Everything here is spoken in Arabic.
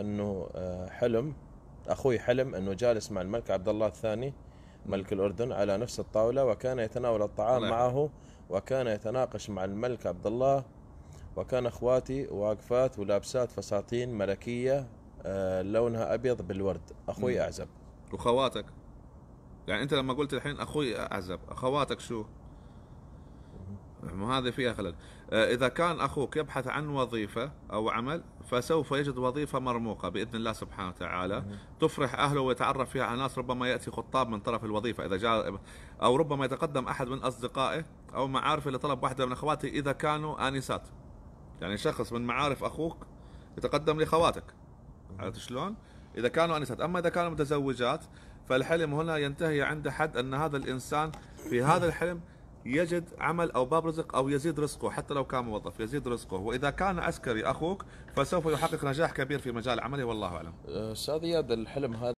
انه آه، حلم اخوي حلم انه جالس مع الملك عبد الله الثاني ملك الاردن على نفس الطاوله وكان يتناول الطعام نعم. معه وكان يتناقش مع الملك عبد الله وكان اخواتي واقفات ولابسات فساتين ملكيه آه، لونها ابيض بالورد اخوي اعزب وخواتك يعني انت لما قلت الحين اخوي اعزب اخواتك شو وهذه فيها خلل آه، إذا كان أخوك يبحث عن وظيفة أو عمل فسوف يجد وظيفة مرموقة بإذن الله سبحانه وتعالى تفرح أهله ويتعرف فيها على ناس ربما يأتي خطاب من طرف الوظيفة إذا جاء أو ربما يتقدم أحد من أصدقائه أو معارفه لطلب واحدة من أخواته إذا كانوا آنسات يعني شخص من معارف أخوك يتقدم لخواتك عرفت شلون؟ إذا كانوا آنسات أما إذا كانوا متزوجات فالحلم هنا ينتهي عند حد أن هذا الإنسان في هذا الحلم يجد عمل أو باب رزق أو يزيد رزقه حتى لو كان موظف يزيد رزقه وإذا كان عسكري أخوك فسوف يحقق نجاح كبير في مجال عمله والله أعلم أستاذ إياد الحلم هذا